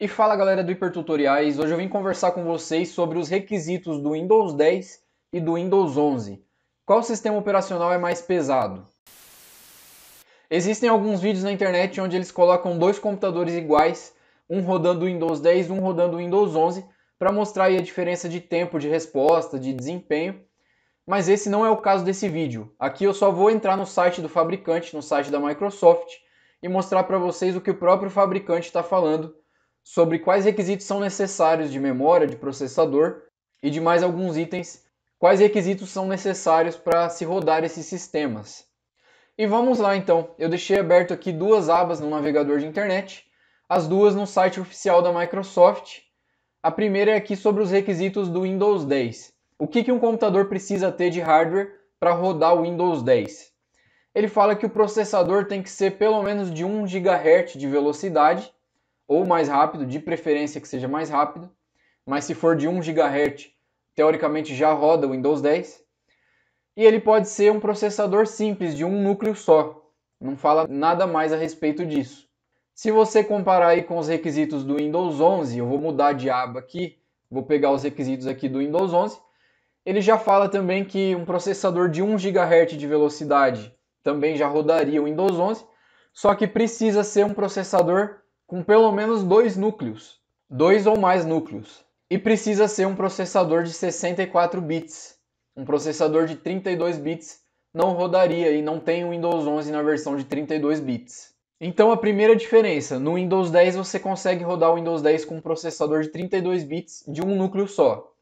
E fala galera do Hipertutoriais, hoje eu vim conversar com vocês sobre os requisitos do Windows 10 e do Windows 11. Qual sistema operacional é mais pesado? Existem alguns vídeos na internet onde eles colocam dois computadores iguais, um rodando Windows 10 e um rodando Windows 11, para mostrar a diferença de tempo de resposta, de desempenho. Mas esse não é o caso desse vídeo. Aqui eu só vou entrar no site do fabricante, no site da Microsoft, e mostrar para vocês o que o próprio fabricante está falando sobre quais requisitos são necessários de memória, de processador e de mais alguns itens, quais requisitos são necessários para se rodar esses sistemas. E vamos lá então, eu deixei aberto aqui duas abas no navegador de internet, as duas no site oficial da Microsoft. A primeira é aqui sobre os requisitos do Windows 10. O que, que um computador precisa ter de hardware para rodar o Windows 10? Ele fala que o processador tem que ser pelo menos de 1 GHz de velocidade ou mais rápido, de preferência que seja mais rápido, mas se for de 1 GHz, teoricamente já roda o Windows 10. E ele pode ser um processador simples, de um núcleo só. Não fala nada mais a respeito disso. Se você comparar aí com os requisitos do Windows 11, eu vou mudar de aba aqui, vou pegar os requisitos aqui do Windows 11. Ele já fala também que um processador de 1 GHz de velocidade também já rodaria o Windows 11, só que precisa ser um processador com pelo menos dois núcleos, dois ou mais núcleos, e precisa ser um processador de 64 bits. Um processador de 32 bits não rodaria e não tem o Windows 11 na versão de 32 bits. Então a primeira diferença, no Windows 10 você consegue rodar o Windows 10 com um processador de 32 bits de um núcleo só.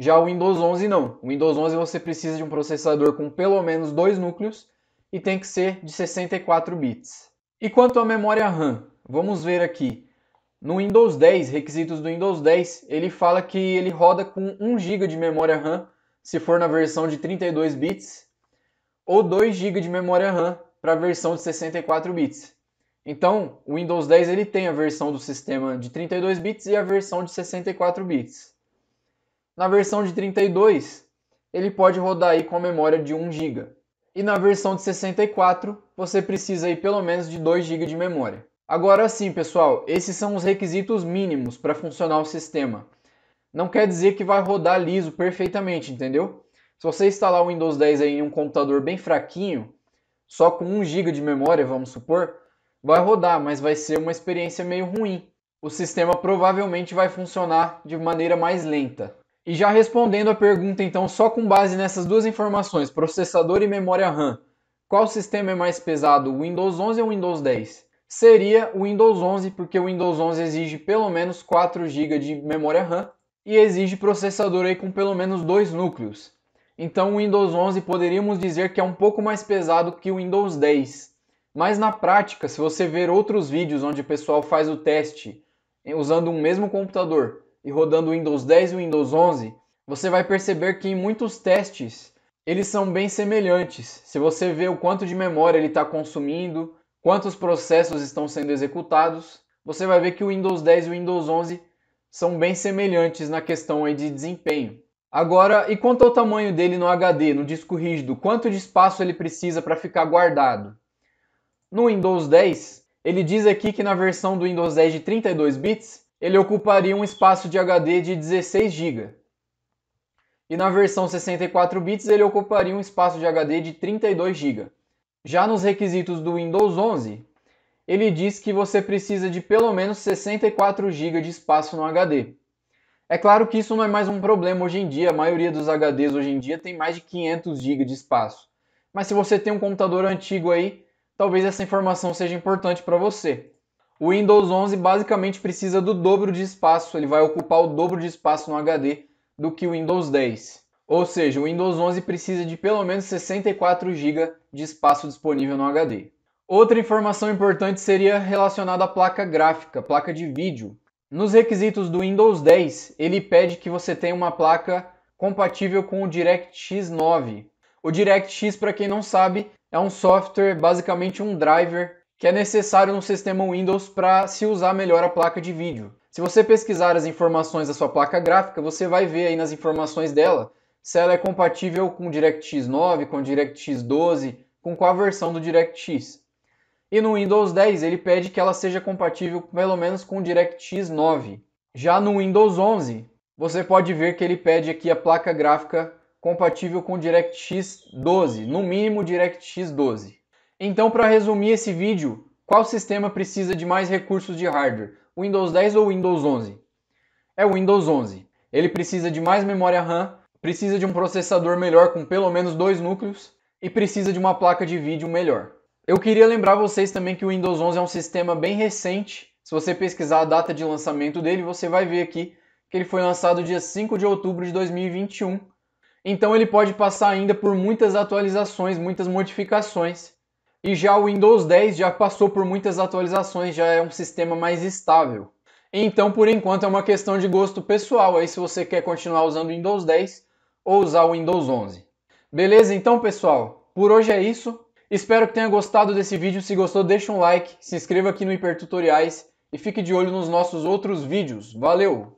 Já o Windows 11 não. O Windows 11 você precisa de um processador com pelo menos dois núcleos e tem que ser de 64 bits. E quanto à memória RAM? Vamos ver aqui. No Windows 10, requisitos do Windows 10, ele fala que ele roda com 1 GB de memória RAM, se for na versão de 32 bits, ou 2 GB de memória RAM para a versão de 64 bits. Então, o Windows 10 ele tem a versão do sistema de 32 bits e a versão de 64 bits. Na versão de 32, ele pode rodar aí com a memória de 1 GB. E na versão de 64, você precisa aí pelo menos de 2 GB de memória. Agora sim, pessoal, esses são os requisitos mínimos para funcionar o sistema. Não quer dizer que vai rodar liso perfeitamente, entendeu? Se você instalar o Windows 10 em um computador bem fraquinho, só com 1 GB de memória, vamos supor, vai rodar, mas vai ser uma experiência meio ruim. O sistema provavelmente vai funcionar de maneira mais lenta. E já respondendo a pergunta, então, só com base nessas duas informações, processador e memória RAM, qual sistema é mais pesado, o Windows 11 ou o Windows 10? seria o Windows 11, porque o Windows 11 exige pelo menos 4 GB de memória RAM e exige processador aí com pelo menos dois núcleos. Então o Windows 11 poderíamos dizer que é um pouco mais pesado que o Windows 10. Mas na prática, se você ver outros vídeos onde o pessoal faz o teste eh, usando um mesmo computador e rodando o Windows 10 e o Windows 11, você vai perceber que em muitos testes eles são bem semelhantes. Se você vê o quanto de memória ele está consumindo, quantos processos estão sendo executados, você vai ver que o Windows 10 e o Windows 11 são bem semelhantes na questão aí de desempenho. Agora, e quanto ao tamanho dele no HD, no disco rígido, quanto de espaço ele precisa para ficar guardado? No Windows 10, ele diz aqui que na versão do Windows 10 de 32 bits, ele ocuparia um espaço de HD de 16 GB. E na versão 64 bits, ele ocuparia um espaço de HD de 32 GB. Já nos requisitos do Windows 11, ele diz que você precisa de pelo menos 64 GB de espaço no HD. É claro que isso não é mais um problema hoje em dia, a maioria dos HDs hoje em dia tem mais de 500 GB de espaço. Mas se você tem um computador antigo aí, talvez essa informação seja importante para você. O Windows 11 basicamente precisa do dobro de espaço, ele vai ocupar o dobro de espaço no HD do que o Windows 10. Ou seja, o Windows 11 precisa de pelo menos 64 GB de espaço disponível no HD. Outra informação importante seria relacionada à placa gráfica, placa de vídeo. Nos requisitos do Windows 10, ele pede que você tenha uma placa compatível com o DirectX 9. O DirectX, para quem não sabe, é um software, basicamente um driver, que é necessário no sistema Windows para se usar melhor a placa de vídeo. Se você pesquisar as informações da sua placa gráfica, você vai ver aí nas informações dela se ela é compatível com DirectX 9, com DirectX 12, com qual versão do DirectX. E no Windows 10 ele pede que ela seja compatível pelo menos com DirectX 9. Já no Windows 11, você pode ver que ele pede aqui a placa gráfica compatível com DirectX 12, no mínimo DirectX 12. Então, para resumir esse vídeo, qual sistema precisa de mais recursos de hardware, Windows 10 ou Windows 11? É o Windows 11. Ele precisa de mais memória RAM, precisa de um processador melhor com pelo menos dois núcleos e precisa de uma placa de vídeo melhor. Eu queria lembrar vocês também que o Windows 11 é um sistema bem recente. Se você pesquisar a data de lançamento dele, você vai ver aqui que ele foi lançado dia 5 de outubro de 2021. Então ele pode passar ainda por muitas atualizações, muitas modificações. E já o Windows 10 já passou por muitas atualizações, já é um sistema mais estável. Então, por enquanto, é uma questão de gosto pessoal. Aí, se você quer continuar usando o Windows 10, ou usar o Windows 11. Beleza? Então, pessoal, por hoje é isso. Espero que tenha gostado desse vídeo. Se gostou, deixa um like, se inscreva aqui no Hipertutoriais e fique de olho nos nossos outros vídeos. Valeu!